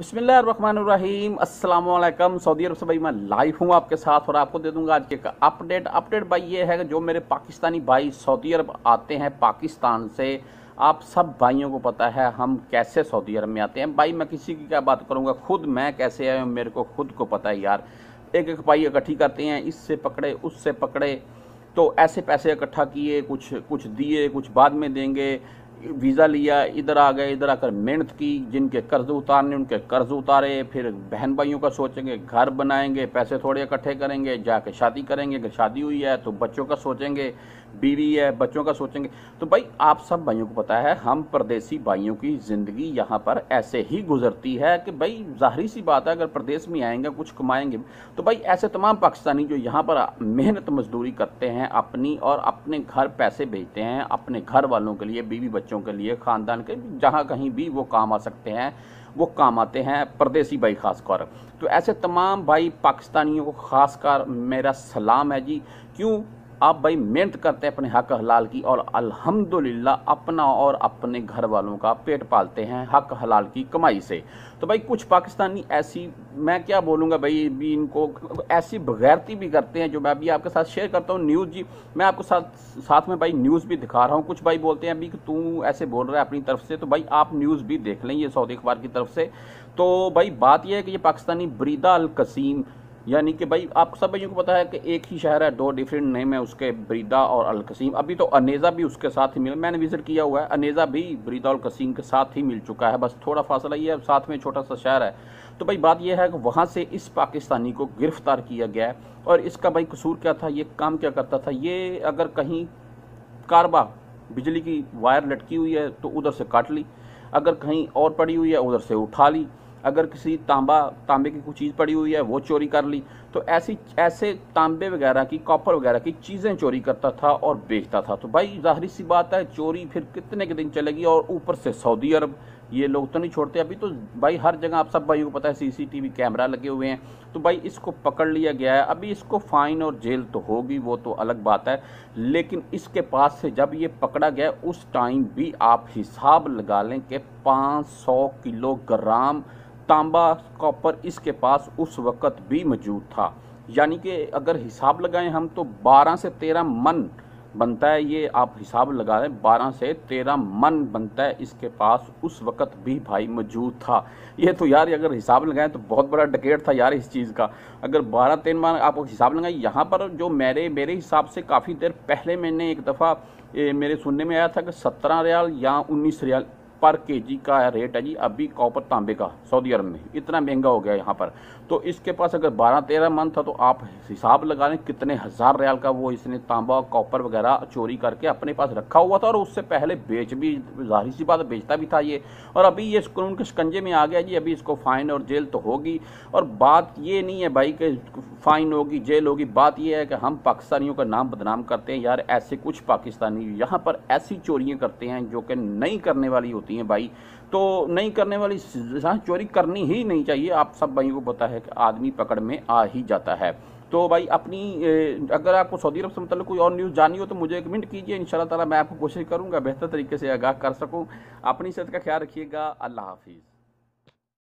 بسم اللہ الرحمن الرحیم السلام علیکم سعودی عرب سے بھائی میں لائیو ہوں آپ کے ساتھ اور آپ کو دے دوں گا آج کے اپ ڈیٹ اپ ڈیٹ بھائی یہ ہے کہ جو میرے پاکستانی بھائی سعودی عرب آتے ہیں پاکستان سے آپ سب بھائیوں کو پتہ ہے ہم کیسے سعودی عرب میں آتے ہیں بھائی میں کسی کی کیا بات کروں گا خود میں کیسے آیا ہوں میرے کو خود کو پتہ ہے یار ایک ایک بھائی اکٹھی کرتے ہیں اس سے پکڑے اس سے پکڑے تو ایسے پیسے اکٹھا کیے کچھ کچھ دیے کچھ بعد میں دیں گے ویزا لیا ادھر آ گئے ادھر آ کر محنت کی جن کے قرض اتارنے ان کے قرض اتارے پھر بہن بھائیوں کا سوچیں گے گھر بنائیں گے پیسے تھوڑے اکٹھے کریں گے جا کے شادی کریں گے اگر شادی ہوئی ہے تو بچوں کا سوچیں گے بیوی ہے بچوں کا سوچیں گے تو بھائی آپ سب بھائیوں کو پتا ہے ہم پردیسی بھائیوں کی زندگی یہاں پر ایسے ہی گزرتی ہے کہ بھائی ظاہری سی بات ہے اگر پردیس میں آئیں گے کچھ کمائیں گے تو بھائی ایسے تمام پاکستانی جو یہاں پر محنت مزدوری کرتے ہیں اپنی اور اپنے گھر پیسے بھیجتے ہیں اپنے گھر والوں کے لیے بیوی بچوں بچوں کے لیے خاندان کے جہاں کہیں بھی وہ کام آ سکتے ہیں وہ کام آتے ہیں پردیسی بھائی خاص کر تو ایسے تمام بھائی پاکستانیوں کو خاص کر میرا سلام ہے جی کیوں آپ بھائی محنت کرتے ہیں اپنے حق حلال کی اور الحمدللہ اپنا اور اپنے گھر والوں کا پیٹ پالتے ہیں حق حلال کی کمائی سے تو بھائی کچھ پاکستانی ایسی میں کیا بولوں گا بھائی بھی ان کو ایسی بغیرتی بھی کرتے ہیں جو میں ابھی آپ کے ساتھ شیئر کرتا ہوں نیوز جی میں آپ کو ساتھ ساتھ میں بھائی نیوز بھی دکھا رہا ہوں کچھ بھائی بولتے ہیں ابھی کہ تو ایسے بول رہا ہے اپنی طرف سے تو بھائی آپ نیوز بھی دیکھ لیں یہ سعودی اخبار کی طرف سے تو بھائی بات یہ ہے کہ یہ پاکستانی بریدہ القسیم یعنی کہ بھائی آپ سب بھائیوں کو پتا ہے کہ ایک ہی شہر ہے دو ڈیفرنٹ نیم ہے اس کے بریدہ اور القسیم ابھی تو انیزا بھی اس کے ساتھ ہی مل میں نے وزٹ کیا ہوا ہے انیزا بھی بریدہ اور القسیم کے ساتھ ہی مل چکا ہے بس تھوڑا فاصلہ یہ ہے ساتھ میں چھوٹا سا شہر ہے تو بھائی بات یہ ہے کہ وہاں سے اس پاکستانی کو گرفتار کیا گیا ہے اور اس کا بھائی قصور کیا تھا یہ کام کیا کرتا تھا یہ اگر کہیں کاربا بجلی کی وائر لٹکی ہوئی ہے تو ادھر سے کاٹ لی اگر کہیں اور پڑی ہوئی ہے ادھر سے اٹھا لی اگر کسی تانبا تانبے کی کوئی چیز پڑی ہوئی ہے وہ چوری کر لی تو ایسی ایسے تانبے وغیرہ کی کاپر وغیرہ کی چیزیں چوری کرتا تھا اور بیچتا تھا تو بھائی ظاہری سی بات ہے چوری پھر کتنے کے دن چلے گی اور اوپر سے سعودی عرب یہ لوگ تو نہیں چھوڑتے ابھی تو بھائی ہر جگہ آپ سب بھائیوں کو پتا ہے سی سی ٹی وی کیمرہ لگے ہوئے ہیں تو بھائی اس کو پکڑ لیا گیا ہے ابھی اس کو فائن اور جیل تو ہوگی وہ تو الگ بات ہے لیکن اس کے پاس سے جب یہ پکڑا گیا اس ٹائم بھی آپ حساب لگا لیں کہ پانچ سو کلو گرام تانبا کاپر اس کے پاس اس وقت بھی موجود تھا یعنی کہ اگر حساب لگائیں ہم تو بارہ سے تیرہ من بنتا ہے یہ آپ حساب لگا رہے ہیں بارہ سے تیرہ من بنتا ہے اس کے پاس اس وقت بھی بھائی موجود تھا یہ تو یار اگر حساب لگائیں تو بہت بڑا ڈکیٹ تھا یار اس چیز کا اگر بارہ تین من آپ حساب لگائیں یہاں پر جو میرے میرے حساب سے کافی دیر پہلے میں نے ایک دفعہ میرے سننے میں آیا تھا کہ سترہ ریال یا انیس ریال پر کے جی کا ریٹ ہے جی ابھی کاپر تانبے کا سعودی عرب میں اتنا مہنگا ہو گیا یہاں پر تو اس کے پاس اگر بارہ تیرہ منتھ تھا تو آپ حساب لگا لیں کتنے ہزار ریال کا وہ اس نے تانبا کاپر وغیرہ چوری کر کے اپنے پاس رکھا ہوا تھا اور اس سے پہلے بیچ بھی ظاہری سی بات بیچتا بھی تھا یہ اور ابھی یہ قانون شکنجے میں آ گیا جی ابھی اس کو فائن اور جیل تو ہوگی اور بات یہ نہیں ہے بھائی کہ فائن ہوگی جیل ہوگی بات یہ ہے کہ ہم پاکستانیوں کا نام بدنام کرتے ہیں یار ایسے کچھ پاکستانی یہاں پر ایسی چوریاں کرتے ہیں جو کہ نہیں کرنے والی ہوتی ہوتی ہیں بھائی تو نہیں کرنے والی چوری کرنی ہی نہیں چاہیے آپ سب بھائیوں کو ہے کہ آدمی پکڑ میں آ ہی جاتا ہے تو بھائی اپنی اگر آپ کو سعودی عرب سے متعلق کیجیے ان شاء اللہ تعالیٰ میں آگاہ کر سکوں اپنی صحت کا خیال رکھیے گا اللہ حافظ